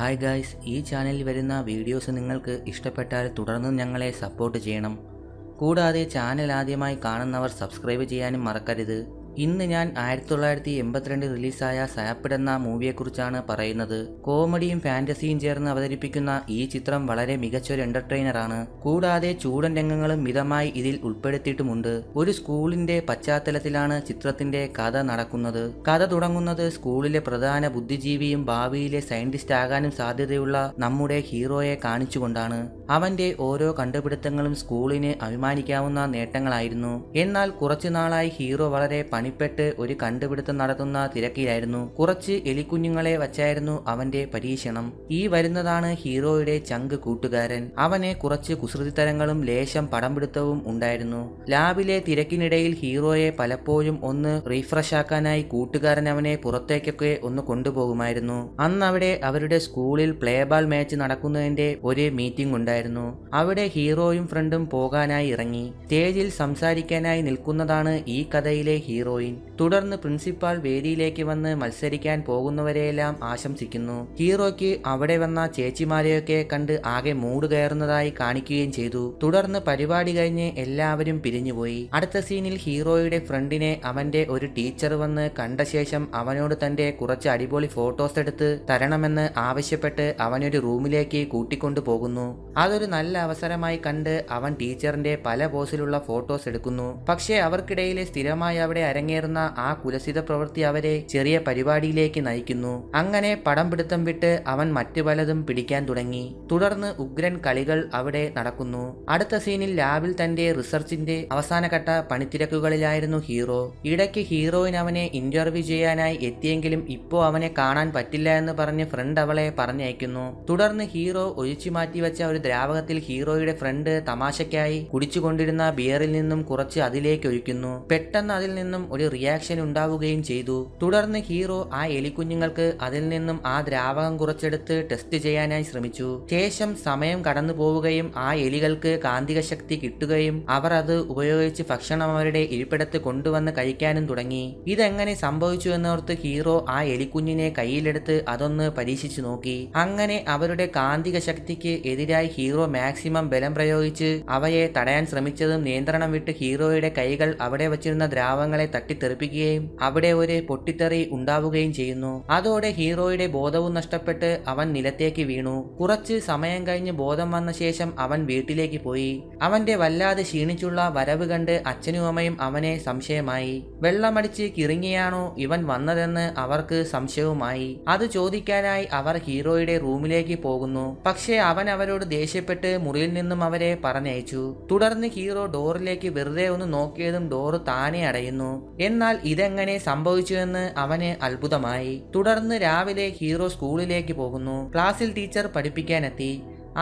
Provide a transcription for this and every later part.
hi guys ഈ ചാനലിൽ വരുന്ന വീഡിയോസ് നിങ്ങൾക്ക് ഇഷ്ടപ്പെട്ടാൽ തുടർന്നും ഞങ്ങളെ സപ്പോർട്ട് ചെയ്യണം കൂടാതെ ചാനൽ ആദ്യമായി കാണുന്നവർ സബ്സ്ക്രൈബ് ചെയ്യാനും മറക്കരുത് ഇന്ന് ഞാൻ ആയിരത്തി തൊള്ളായിരത്തി എൺപത്തിരണ്ട് റിലീസായ സാപ്പിഡ് എന്ന മൂവിയെക്കുറിച്ചാണ് പറയുന്നത് കോമഡിയും ഫാന്റസിയും ചേർന്ന് അവതരിപ്പിക്കുന്ന ഈ ചിത്രം വളരെ മികച്ചൊരു എന്റർടൈനറാണ് കൂടാതെ ചൂടൻ രംഗങ്ങളും മിതമായി ഇതിൽ ഉൾപ്പെടുത്തിയിട്ടുമുണ്ട് ഒരു സ്കൂളിന്റെ പശ്ചാത്തലത്തിലാണ് ചിത്രത്തിന്റെ കഥ നടക്കുന്നത് കഥ തുടങ്ങുന്നത് സ്കൂളിലെ പ്രധാന ബുദ്ധിജീവിയും ഭാവിയിലെ സയന്റിസ്റ്റ് ആകാനും സാധ്യതയുള്ള നമ്മുടെ ഹീറോയെ കാണിച്ചുകൊണ്ടാണ് അവന്റെ ഓരോ കണ്ടുപിടുത്തങ്ങളും സ്കൂളിന് അഭിമാനിക്കാവുന്ന നേട്ടങ്ങളായിരുന്നു എന്നാൽ കുറച്ചുനാളായി ഹീറോ വളരെ പണി പണിപ്പെട്ട് ഒരു കണ്ടുപിടുത്തം നടത്തുന്ന തിരക്കിലായിരുന്നു കുറച്ച് എലിക്കുഞ്ഞുങ്ങളെ വച്ചായിരുന്നു അവന്റെ പരീക്ഷണം ഈ വരുന്നതാണ് ഹീറോയുടെ ചങ്ക് കൂട്ടുകാരൻ അവനെ കുറച്ച് കുസൃതിത്തരങ്ങളും ലേശം പടം പിടുത്തവും ഉണ്ടായിരുന്നു ലാബിലെ തിരക്കിനിടയിൽ ഹീറോയെ പലപ്പോഴും ഒന്ന് ആക്കാനായി കൂട്ടുകാരൻ അവനെ പുറത്തേക്കൊക്കെ ഒന്ന് കൊണ്ടുപോകുമായിരുന്നു അന്ന് അവിടെ അവരുടെ സ്കൂളിൽ പ്ലേ ബാൾ മാച്ച് നടക്കുന്നതിന്റെ ഒരു മീറ്റിംഗ് ഉണ്ടായിരുന്നു അവിടെ ഹീറോയും ഫ്രണ്ടും പോകാനായി ഇറങ്ങി സ്റ്റേജിൽ സംസാരിക്കാനായി നിൽക്കുന്നതാണ് ഈ കഥയിലെ ഹീറോ കോയിൻ തുടർന്ന് പ്രിൻസിപ്പാൾ വേദിയിലേക്ക് വന്ന് മത്സരിക്കാൻ പോകുന്നവരെയെല്ലാം ആശംസിക്കുന്നു ഹീറോയ്ക്ക് അവിടെ വന്ന ചേച്ചിമാരെയൊക്കെ കണ്ട് ആകെ മൂട് കയറുന്നതായി കാണിക്കുകയും ചെയ്തു തുടർന്ന് പരിപാടി കഴിഞ്ഞ് എല്ലാവരും പിരിഞ്ഞുപോയി അടുത്ത സീനിൽ ഹീറോയുടെ ഫ്രണ്ടിനെ അവന്റെ ഒരു ടീച്ചർ വന്ന് കണ്ട ശേഷം അവനോട് തന്റെ കുറച്ച് അടിപൊളി ഫോട്ടോസ് എടുത്ത് തരണമെന്ന് ആവശ്യപ്പെട്ട് അവനൊരു റൂമിലേക്ക് കൂട്ടിക്കൊണ്ടു പോകുന്നു അതൊരു നല്ല അവസരമായി കണ്ട് അവൻ ടീച്ചറിന്റെ പല പോസിലുള്ള ഫോട്ടോസ് എടുക്കുന്നു പക്ഷേ അവർക്കിടയിലെ സ്ഥിരമായി അവിടെ അര അരങ്ങേറുന്ന ആ കുലസിത പ്രവൃത്തി അവരെ ചെറിയ പരിപാടിയിലേക്ക് നയിക്കുന്നു അങ്ങനെ പടം പിടുത്തം വിട്ട് അവൻ മറ്റു പലതും പിടിക്കാൻ തുടങ്ങി തുടർന്ന് ഉഗ്രൻ കളികൾ അവിടെ നടക്കുന്നു അടുത്ത സീനിൽ ലാബിൽ തന്റെ റിസർച്ചിന്റെ അവസാനഘട്ട പണിത്തിരക്കുകളിലായിരുന്നു ഹീറോ ഇടയ്ക്ക് ഹീറോയിൻ അവനെ ഇന്റർവ്യൂ ചെയ്യാനായി എത്തിയെങ്കിലും ഇപ്പോ അവനെ കാണാൻ പറ്റില്ല എന്ന് പറഞ്ഞ് ഫ്രണ്ട് അവളെ പറഞ്ഞയക്കുന്നു തുടർന്ന് ഹീറോ ഒഴിച്ചു മാറ്റിവെച്ച ഒരു ദ്രാവകത്തിൽ ഹീറോയുടെ ഫ്രണ്ട് തമാശയ്ക്കായി കുടിച്ചുകൊണ്ടിരുന്ന ബിയറിൽ നിന്നും കുറച്ച് അതിലേക്ക് ഒഴിക്കുന്നു പെട്ടെന്ന് അതിൽ നിന്നും ഒരു റിയാക്ഷൻ ഉണ്ടാവുകയും ചെയ്തു തുടർന്ന് ഹീറോ ആ എലിക്കുഞ്ഞുങ്ങൾക്ക് അതിൽ നിന്നും ആ ദ്രാവകം കുറച്ചെടുത്ത് ടെസ്റ്റ് ചെയ്യാനായി ശ്രമിച്ചു ശേഷം സമയം കടന്നു പോവുകയും ആ എലികൾക്ക് കാന്തിക ശക്തി കിട്ടുകയും അവർ അത് ഉപയോഗിച്ച് ഭക്ഷണം അവരുടെ ഇരിപ്പിടത്ത് കൊണ്ടുവന്ന് കഴിക്കാനും തുടങ്ങി ഇതെങ്ങനെ സംഭവിച്ചു എന്നോർത്ത് ഹീറോ ആ എലിക്കുഞ്ഞിനെ കയ്യിലെടുത്ത് അതൊന്ന് പരീക്ഷിച്ചു നോക്കി അങ്ങനെ അവരുടെ കാന്തിക ശക്തിക്ക് എതിരായി ഹീറോ മാക്സിമം ബലം പ്രയോഗിച്ച് അവയെ തടയാൻ ശ്രമിച്ചതും നിയന്ത്രണം വിട്ട് ഹീറോയുടെ കൈകൾ അവിടെ വച്ചിരുന്ന ദ്രാവങ്ങളെ തട്ടിത്തെറിപ്പിക്കുകയും അവിടെ ഒരു പൊട്ടിത്തെറി ഉണ്ടാവുകയും ചെയ്യുന്നു അതോടെ ഹീറോയുടെ ബോധവും നഷ്ടപ്പെട്ട് അവൻ നിലത്തേക്ക് വീണു കുറച്ച് സമയം കഴിഞ്ഞ് ബോധം വന്ന ശേഷം അവൻ വീട്ടിലേക്ക് പോയി അവന്റെ വല്ലാതെ ക്ഷീണിച്ചുള്ള വരവ് കണ്ട് അച്ഛനും അമ്മയും അവനെ സംശയമായി വെള്ളമടിച്ച് കിറങ്ങിയാണോ ഇവൻ വന്നതെന്ന് അവർക്ക് സംശയവുമായി അത് ചോദിക്കാനായി അവർ ഹീറോയുടെ റൂമിലേക്ക് പോകുന്നു പക്ഷേ അവൻ അവരോട് ദേഷ്യപ്പെട്ട് മുറിയിൽ നിന്നും അവരെ പറഞ്ഞയച്ചു തുടർന്ന് ഹീറോ ഡോറിലേക്ക് വെറുതെ ഒന്ന് നോക്കിയതും ഡോറ് താനെ അടയുന്നു എന്നാൽ ഇതെങ്ങനെ സംഭവിച്ചുവെന്ന് അവന് അത്ഭുതമായി തുടർന്ന് രാവിലെ ഹീറോ സ്കൂളിലേക്ക് പോകുന്നു ക്ലാസ്സിൽ ടീച്ചർ പഠിപ്പിക്കാനെത്തി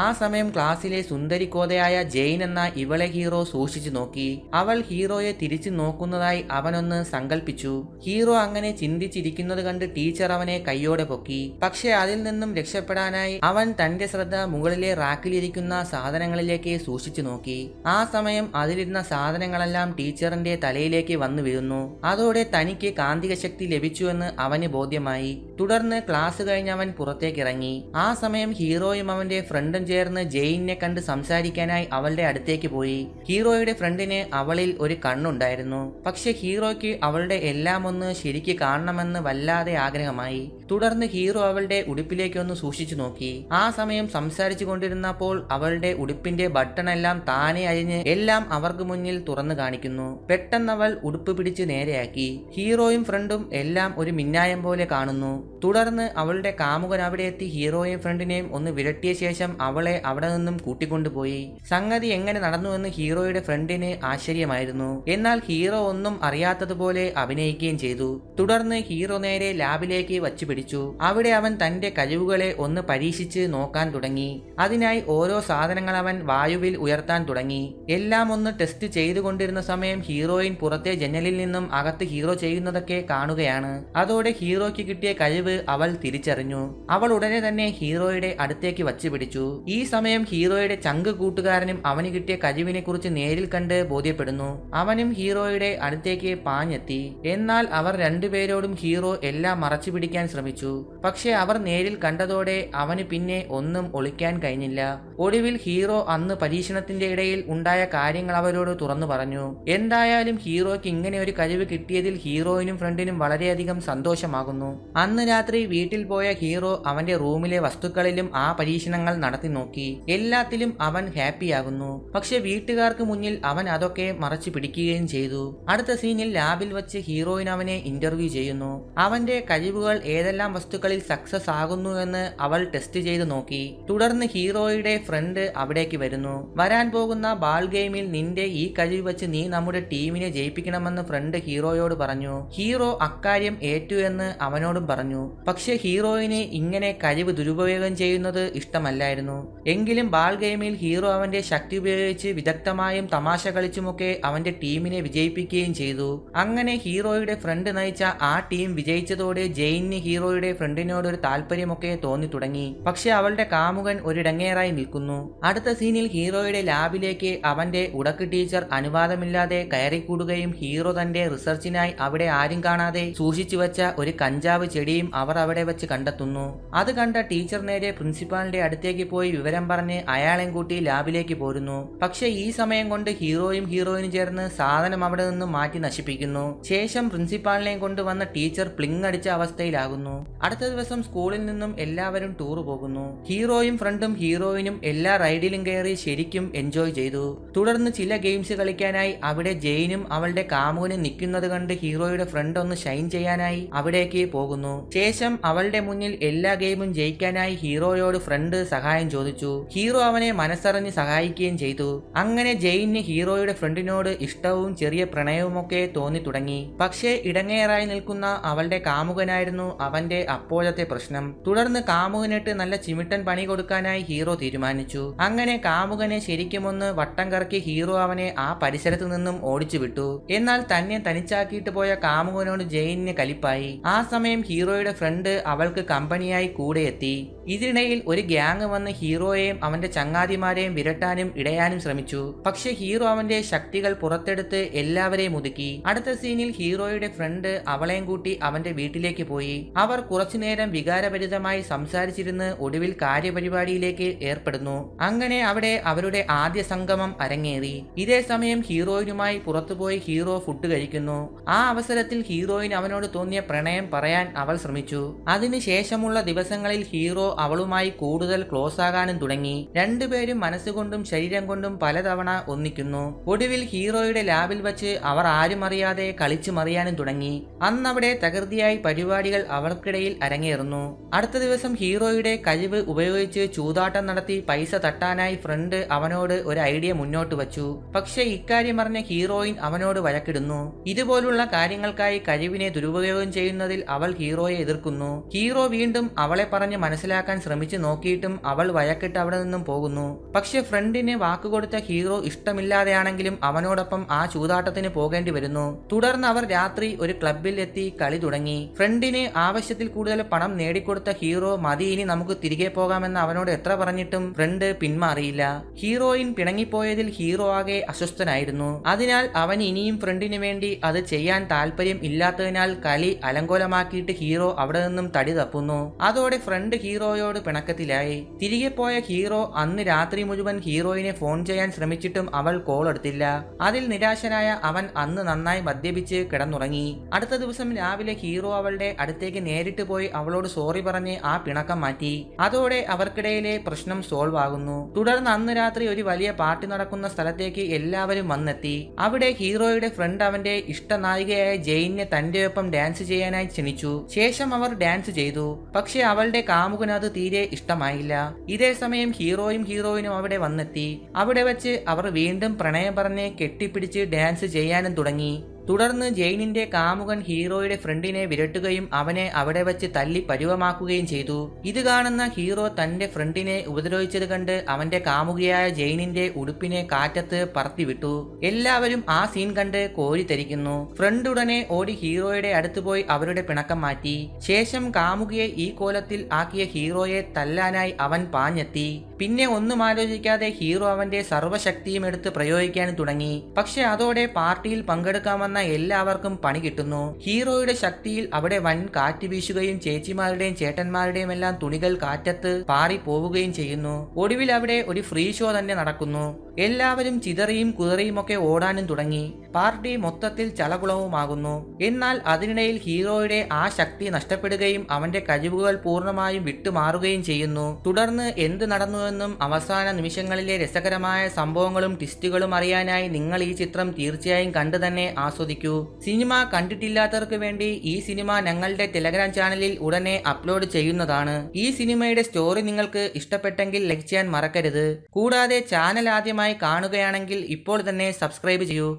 ആ സമയം ക്ലാസ്സിലെ സുന്ദരിക്കോതയായ ജെയിൻ എന്ന ഇവളെ ഹീറോ സൂക്ഷിച്ചു നോക്കി അവൾ ഹീറോയെ തിരിച്ചു നോക്കുന്നതായി അവനൊന്ന് സങ്കല്പിച്ചു ഹീറോ അങ്ങനെ ചിന്തിച്ചിരിക്കുന്നത് കണ്ട് ടീച്ചർ അവനെ കയ്യോടെ പൊക്കി പക്ഷെ അതിൽ നിന്നും രക്ഷപ്പെടാനായി അവൻ തന്റെ ശ്രദ്ധ മുകളിലെ റാക്കിലിരിക്കുന്ന സാധനങ്ങളിലേക്ക് സൂക്ഷിച്ചു നോക്കി ആ സമയം അതിലിരുന്ന സാധനങ്ങളെല്ലാം ടീച്ചറിന്റെ തലയിലേക്ക് വന്നു വീഴുന്നു അതോടെ തനിക്ക് കാന്തിക ശക്തി ലഭിച്ചുവെന്ന് അവന് ബോധ്യമായി തുടർന്ന് ക്ലാസ് കഴിഞ്ഞ് അവൻ പുറത്തേക്കിറങ്ങി ആ സമയം ഹീറോയും അവന്റെ ഫ്രണ്ടും ചേർന്ന് ജെയിനെ കണ്ട് സംസാരിക്കാനായി അവളുടെ അടുത്തേക്ക് പോയി ഹീറോയുടെ ഫ്രണ്ടിന് അവളിൽ ഒരു കണ്ണുണ്ടായിരുന്നു പക്ഷെ ഹീറോയ്ക്ക് അവളുടെ എല്ലാം ഒന്ന് ശരിക്ക് കാണണമെന്ന് വല്ലാതെ ആഗ്രഹമായി തുടർന്ന് ഹീറോ അവളുടെ ഉടുപ്പിലേക്കൊന്ന് സൂക്ഷിച്ചു നോക്കി ആ സമയം സംസാരിച്ചു കൊണ്ടിരുന്നപ്പോൾ അവളുടെ ഉടുപ്പിന്റെ ബട്ടണെല്ലാം താനെ അഴിഞ്ഞ് എല്ലാം അവർക്ക് മുന്നിൽ തുറന്നു കാണിക്കുന്നു പെട്ടെന്ന് അവൾ ഉടുപ്പ് പിടിച്ച് നേരെയാക്കി ഹീറോയും ഫ്രണ്ടും എല്ലാം ഒരു മിന്നായം പോലെ കാണുന്നു തുടർന്ന് അവളുടെ കാമുകൻ അവിടെ എത്തി ഹീറോയും ഫ്രണ്ടിനെയും ഒന്ന് വിരട്ടിയ ശേഷം അവളെ അവിടെ നിന്നും കൂട്ടിക്കൊണ്ടുപോയി സംഗതി എങ്ങനെ നടന്നുവെന്ന് ഹീറോയുടെ ഫ്രണ്ടിന് ആശ്ചര്യമായിരുന്നു എന്നാൽ ഹീറോ ഒന്നും അറിയാത്തതുപോലെ അഭിനയിക്കുകയും ചെയ്തു തുടർന്ന് ഹീറോ നേരെ ലാബിലേക്ക് വച്ചു പിടിച്ചു അവിടെ അവൻ തന്റെ കഴിവുകളെ ഒന്ന് പരീക്ഷിച്ച് നോക്കാൻ തുടങ്ങി അതിനായി ഓരോ സാധനങ്ങൾ അവൻ വായുവിൽ ഉയർത്താൻ തുടങ്ങി എല്ലാം ഒന്ന് ടെസ്റ്റ് ചെയ്തുകൊണ്ടിരുന്ന സമയം ഹീറോയിൻ പുറത്തെ ജനലിൽ നിന്നും അകത്ത് ഹീറോ ചെയ്യുന്നതൊക്കെ കാണുകയാണ് അതോടെ ഹീറോയ്ക്ക് കിട്ടിയ കഴിവ് അവൾ തിരിച്ചറിഞ്ഞു അവൾ ഉടനെ തന്നെ ഹീറോയുടെ അടുത്തേക്ക് വച്ചു പിടിച്ചു ഈ സമയം ഹീറോയുടെ ചങ്ക് കൂട്ടുകാരനും അവന് കിട്ടിയ കഴിവിനെ കുറിച്ച് നേരിൽ കണ്ട് ബോധ്യപ്പെടുന്നു അവനും ഹീറോയുടെ അടുത്തേക്ക് പാഞ്ഞെത്തി എന്നാൽ അവർ രണ്ടുപേരോടും ഹീറോ എല്ലാം മറച്ചു പിടിക്കാൻ ശ്രമിച്ചു പക്ഷെ അവർ നേരിൽ കണ്ടതോടെ അവന് പിന്നെ ഒന്നും ഒളിക്കാൻ കഴിഞ്ഞില്ല ഒടുവിൽ ഹീറോ അന്ന് പരീക്ഷണത്തിന്റെ ഇടയിൽ ഉണ്ടായ കാര്യങ്ങൾ അവരോട് തുറന്നു പറഞ്ഞു എന്തായാലും ഹീറോയ്ക്ക് ഇങ്ങനെ ഒരു കഴിവ് കിട്ടിയതിൽ ഹീറോയിനും ഫ്രണ്ടിനും വളരെയധികം സന്തോഷമാകുന്നു അന്ന് രാത്രി വീട്ടിൽ പോയ ഹീറോ അവന്റെ റൂമിലെ വസ്തുക്കളിലും ആ പരീക്ഷണങ്ങൾ നടത്തി നടത്തി നോക്കി എല്ലാത്തിലും അവൻ ഹാപ്പിയാകുന്നു പക്ഷെ വീട്ടുകാർക്ക് മുന്നിൽ അവൻ അതൊക്കെ മറച്ചു പിടിക്കുകയും ചെയ്തു അടുത്ത സീനിൽ ലാബിൽ വെച്ച് ഹീറോയിൻ അവനെ ഇന്റർവ്യൂ ചെയ്യുന്നു അവന്റെ കഴിവുകൾ ഏതെല്ലാം വസ്തുക്കളിൽ സക്സസ് ആകുന്നു എന്ന് അവൾ ടെസ്റ്റ് ചെയ്ത് നോക്കി തുടർന്ന് ഹീറോയുടെ ഫ്രണ്ട് അവിടേക്ക് വരുന്നു വരാൻ പോകുന്ന ബാൾ ഗെയിമിൽ നിന്റെ ഈ കഴിവ് വെച്ച് നീ നമ്മുടെ ടീമിനെ ജയിപ്പിക്കണമെന്ന് ഫ്രണ്ട് ഹീറോയോട് പറഞ്ഞു ഹീറോ അക്കാര്യം ഏറ്റു എന്ന് അവനോടും പറഞ്ഞു പക്ഷെ ഹീറോയിനെ ഇങ്ങനെ കഴിവ് ദുരുപയോഗം ചെയ്യുന്നത് ഇഷ്ടമല്ലായിരുന്നു എങ്കിലും ബാൾ ഗെയിമിൽ ഹീറോ അവന്റെ ശക്തി ഉപയോഗിച്ച് വിദഗ്ധമായും തമാശ കളിച്ചുമൊക്കെ അവന്റെ ടീമിനെ വിജയിപ്പിക്കുകയും ചെയ്തു അങ്ങനെ ഹീറോയുടെ ഫ്രണ്ട് നയിച്ച ആ ടീം വിജയിച്ചതോടെ ജെയിന് ഹീറോയുടെ ഫ്രണ്ടിനോട് ഒരു താല്പര്യമൊക്കെ തോന്നി തുടങ്ങി പക്ഷെ അവളുടെ കാമുകൻ ഒരിടങ്ങേറായി നിൽക്കുന്നു അടുത്ത സീനിൽ ഹീറോയുടെ ലാബിലേക്ക് അവന്റെ ഉടക്ക് ടീച്ചർ അനുവാദമില്ലാതെ കയറിക്കൂടുകയും ഹീറോ തന്റെ റിസർച്ചിനായി അവിടെ ആരും കാണാതെ സൂക്ഷിച്ചു വെച്ച ഒരു കഞ്ചാവ് ചെടിയും അവർ അവിടെ വെച്ച് കണ്ടെത്തുന്നു അത് കണ്ട ടീച്ചർ നേരെ പ്രിൻസിപ്പാളിന്റെ അടുത്തേക്ക് പോയി പോയി വിവരം പറഞ്ഞ് അയാളെയും കൂട്ടി ലാബിലേക്ക് പോരുന്നു പക്ഷേ ഈ സമയം കൊണ്ട് ഹീറോയും ഹീറോയിനും ചേർന്ന് സാധനം അവിടെ നിന്ന് മാറ്റി നശിപ്പിക്കുന്നു ശേഷം പ്രിൻസിപ്പാളിനെയും കൊണ്ട് വന്ന ടീച്ചർ പ്ലിങ് അടിച്ച അവസ്ഥയിലാകുന്നു അടുത്ത ദിവസം സ്കൂളിൽ നിന്നും എല്ലാവരും ടൂർ പോകുന്നു ഹീറോയും ഫ്രണ്ടും ഹീറോയിനും എല്ലാ റൈഡിലും കയറി ശരിക്കും എൻജോയ് ചെയ്തു തുടർന്ന് ചില ഗെയിംസ് കളിക്കാനായി അവിടെ ജെയിനും അവളുടെ കാമുവിനും നിൽക്കുന്നത് കണ്ട് ഹീറോയുടെ ഫ്രണ്ട് ഒന്ന് ഷൈൻ ചെയ്യാനായി അവിടേക്ക് പോകുന്നു ശേഷം അവളുടെ മുന്നിൽ എല്ലാ ഗെയിമും ജയിക്കാനായി ഹീറോയോട് ഫ്രണ്ട് സഹായം ചോദിച്ചു ഹീറോ അവനെ മനസ്സറിഞ്ഞ് സഹായിക്കുകയും ചെയ്തു അങ്ങനെ ജെയിന് ഹീറോയുടെ ഫ്രണ്ടിനോട് ഇഷ്ടവും ചെറിയ പ്രണയവുമൊക്കെ തോന്നി തുടങ്ങി പക്ഷേ ഇടങ്ങേറായി നിൽക്കുന്ന അവളുടെ കാമുകനായിരുന്നു അവന്റെ അപ്പോഴത്തെ പ്രശ്നം തുടർന്ന് കാമുകനിട്ട് നല്ല ചിമിട്ടൻ പണി കൊടുക്കാനായി ഹീറോ തീരുമാനിച്ചു അങ്ങനെ കാമുകനെ ശരിക്കുമൊന്ന് വട്ടം കറക്കി ഹീറോ അവനെ ആ പരിസരത്തു നിന്നും ഓടിച്ചു വിട്ടു എന്നാൽ തന്നെ തനിച്ചാക്കിയിട്ട് പോയ കാമുകനോട് ജെയിന് കലിപ്പായി ആ സമയം ഹീറോയുടെ ഫ്രണ്ട് അവൾക്ക് കമ്പനിയായി കൂടെ എത്തി ഇതിനിടയിൽ ഒരു ഗ്യാങ് വന്ന് ഹീറോയെയും അവന്റെ ചങ്ങാതിമാരെയും വിരട്ടാനും ഇടയാനും ശ്രമിച്ചു പക്ഷെ ഹീറോ അവന്റെ ശക്തികൾ പുറത്തെടുത്ത് എല്ലാവരെയും ഒതുക്കി അടുത്ത സീനിൽ ഹീറോയുടെ ഫ്രണ്ട് അവളെയും കൂട്ടി അവന്റെ വീട്ടിലേക്ക് പോയി അവർ കുറച്ചുനേരം വികാരഭരിതമായി സംസാരിച്ചിരുന്ന് ഒടുവിൽ കാര്യപരിപാടിയിലേക്ക് ഏർപ്പെടുന്നു അങ്ങനെ അവിടെ അവരുടെ ആദ്യ സംഗമം അരങ്ങേറി ഇതേ സമയം ഹീറോയിനുമായി പുറത്തുപോയി ഹീറോ ഫുഡ് കഴിക്കുന്നു ആ അവസരത്തിൽ ഹീറോയിൻ അവനോട് തോന്നിയ പ്രണയം പറയാൻ അവൾ ശ്രമിച്ചു അതിനുശേഷമുള്ള ദിവസങ്ങളിൽ ഹീറോ അവളുമായി കൂടുതൽ ക്ലോസ് ആകാൻ ഉണ്ടാകാനും തുടങ്ങി രണ്ടുപേരും മനസ്സുകൊണ്ടും ശരീരം കൊണ്ടും പലതവണ ഒന്നിക്കുന്നു ഒടുവിൽ ഹീറോയുടെ ലാബിൽ വച്ച് അവർ ആരും അറിയാതെ കളിച്ചു മറിയാനും തുടങ്ങി അന്നവിടെ തകൃതിയായി പരിപാടികൾ അവർക്കിടയിൽ അരങ്ങേറുന്നു അടുത്ത ദിവസം ഹീറോയുടെ കഴിവ് ഉപയോഗിച്ച് ചൂതാട്ടം നടത്തി പൈസ തട്ടാനായി ഫ്രണ്ട് അവനോട് ഒരു ഐഡിയ മുന്നോട്ട് വച്ചു പക്ഷെ ഇക്കാര്യം അറിഞ്ഞ ഹീറോയിൻ അവനോട് വഴക്കിടുന്നു ഇതുപോലുള്ള കാര്യങ്ങൾക്കായി കഴിവിനെ ദുരുപയോഗം ചെയ്യുന്നതിൽ അവൾ ഹീറോയെ എതിർക്കുന്നു ഹീറോ വീണ്ടും അവളെ പറഞ്ഞ് മനസ്സിലാക്കാൻ ശ്രമിച്ചു നോക്കിയിട്ടും അവൾ ഭയക്കിട്ട് അവിടെ നിന്നും പോകുന്നു പക്ഷെ ഫ്രണ്ടിന് വാക്കുകൊടുത്ത ഹീറോ ഇഷ്ടമില്ലാതെയാണെങ്കിലും അവനോടൊപ്പം ആ ചൂതാട്ടത്തിന് പോകേണ്ടി വരുന്നു തുടർന്ന് അവർ രാത്രി ഒരു ക്ലബിൽ എത്തി കളി തുടങ്ങി ഫ്രണ്ടിന് ആവശ്യത്തിൽ കൂടുതൽ പണം നേടിക്കൊടുത്ത ഹീറോ മതി ഇനി നമുക്ക് തിരികെ പോകാമെന്ന് അവനോട് എത്ര പറഞ്ഞിട്ടും ഫ്രണ്ട് പിന്മാറിയില്ല ഹീറോയിൻ പിണങ്ങിപ്പോയതിൽ ഹീറോ ആകെ അസ്വസ്ഥനായിരുന്നു അതിനാൽ അവൻ ഇനിയും ഫ്രണ്ടിന് വേണ്ടി അത് ചെയ്യാൻ താല്പര്യം ഇല്ലാത്തതിനാൽ കളി അലങ്കോലമാക്കിയിട്ട് ഹീറോ അവിടെ നിന്നും തടി തപ്പുന്നു അതോടെ ഫ്രണ്ട് ഹീറോയോട് പിണക്കത്തിലായി തിരികെ പോയ ഹീറോ അന്ന് രാത്രി മുഴുവൻ ഹീറോയിനെ ഫോൺ ചെയ്യാൻ ശ്രമിച്ചിട്ടും അവൾ കോൾ എടുത്തില്ല അതിൽ നിരാശനായ അവൻ അന്ന് നന്നായി മദ്യപിച്ച് കിടന്നുറങ്ങി അടുത്ത ദിവസം രാവിലെ ഹീറോ അവളുടെ അടുത്തേക്ക് നേരിട്ട് പോയി അവളോട് സോറി പറഞ്ഞ് ആ പിണക്കം മാറ്റി അതോടെ അവർക്കിടയിലെ പ്രശ്നം സോൾവ് ആകുന്നു തുടർന്ന് അന്ന് രാത്രി ഒരു വലിയ പാർട്ടി നടക്കുന്ന സ്ഥലത്തേക്ക് എല്ലാവരും വന്നെത്തി അവിടെ ഹീറോയുടെ ഫ്രണ്ട് അവന്റെ ഇഷ്ടനായികയായ ജെയിനെ ഒപ്പം ഡാൻസ് ചെയ്യാനായി ക്ഷണിച്ചു ശേഷം അവർ ഡാൻസ് ചെയ്തു പക്ഷെ അവളുടെ കാമുകനത് തീരെ ഇഷ്ടമായില്ല ഇതേ സമയം ഹീറോയും ഹീറോയിനും അവിടെ വന്നെത്തി അവിടെ വെച്ച് അവർ വീണ്ടും പ്രണയം പറഞ്ഞ് കെട്ടിപ്പിടിച്ച് ഡാൻസ് ചെയ്യാനും തുടങ്ങി തുടർന്ന് ജെയിനിന്റെ കാമുകൻ ഹീറോയുടെ ഫ്രണ്ടിനെ വിരട്ടുകയും അവനെ അവിടെ വെച്ച് തല്ലി പരുവമാക്കുകയും ചെയ്തു ഇത് കാണുന്ന ഹീറോ തന്റെ ഫ്രണ്ടിനെ ഉപദ്രവിച്ചത് കണ്ട് അവന്റെ കാമുകിയായ ജെയിനിന്റെ ഉടുപ്പിനെ കാറ്റത്ത് പറത്തിവിട്ടു എല്ലാവരും ആ സീൻ കണ്ട് കോരിത്തരിക്കുന്നു ഫ്രണ്ട് ഉടനെ ഓടി ഹീറോയുടെ അടുത്ത് പോയി അവരുടെ പിണക്കം മാറ്റി ശേഷം കാമുകിയെ ഈ കോലത്തിൽ ആക്കിയ ഹീറോയെ തല്ലാനായി അവൻ പാഞ്ഞെത്തി പിന്നെ ഒന്നും ആലോചിക്കാതെ ഹീറോ അവന്റെ സർവ്വശക്തിയും എടുത്ത് പ്രയോഗിക്കാൻ തുടങ്ങി പക്ഷെ അതോടെ പാർട്ടിയിൽ പങ്കെടുക്കാമെന്ന നിൽക്കുന്ന എല്ലാവർക്കും പണി കിട്ടുന്നു ഹീറോയുടെ ശക്തിയിൽ അവിടെ വൻ കാറ്റ് വീശുകയും ചേച്ചിമാരുടെയും ചേട്ടന്മാരുടെയും എല്ലാം തുണികൾ കാറ്റത്ത് പാറി പോവുകയും ചെയ്യുന്നു ഒടുവിൽ അവിടെ ഒരു ഫ്രീ ഷോ തന്നെ നടക്കുന്നു എല്ലാവരും ചിതറിയും കുതറിയുമൊക്കെ ഓടാനും തുടങ്ങി പാർട്ടി മൊത്തത്തിൽ ചലകുളവുമാകുന്നു എന്നാൽ അതിനിടയിൽ ഹീറോയുടെ ആ ശക്തി നഷ്ടപ്പെടുകയും അവന്റെ കഴിവുകൾ പൂർണ്ണമായും വിട്ടുമാറുകയും ചെയ്യുന്നു തുടർന്ന് എന്ത് നടന്നുവെന്നും അവസാന നിമിഷങ്ങളിലെ രസകരമായ സംഭവങ്ങളും ട്വിസ്റ്റുകളും അറിയാനായി നിങ്ങൾ ഈ ചിത്രം തീർച്ചയായും കണ്ടു തന്നെ ആസ്വദിക്കും ആസ്വദിക്കൂ സിനിമ കണ്ടിട്ടില്ലാത്തവർക്ക് വേണ്ടി ഈ സിനിമ ഞങ്ങളുടെ ടെലഗ്രാം ചാനലിൽ ഉടനെ അപ്ലോഡ് ചെയ്യുന്നതാണ് ഈ സിനിമയുടെ സ്റ്റോറി നിങ്ങൾക്ക് ഇഷ്ടപ്പെട്ടെങ്കിൽ ലൈക്ക് ചെയ്യാൻ മറക്കരുത് കൂടാതെ ചാനൽ ആദ്യമായി കാണുകയാണെങ്കിൽ ഇപ്പോൾ തന്നെ സബ്സ്ക്രൈബ് ചെയ്യൂ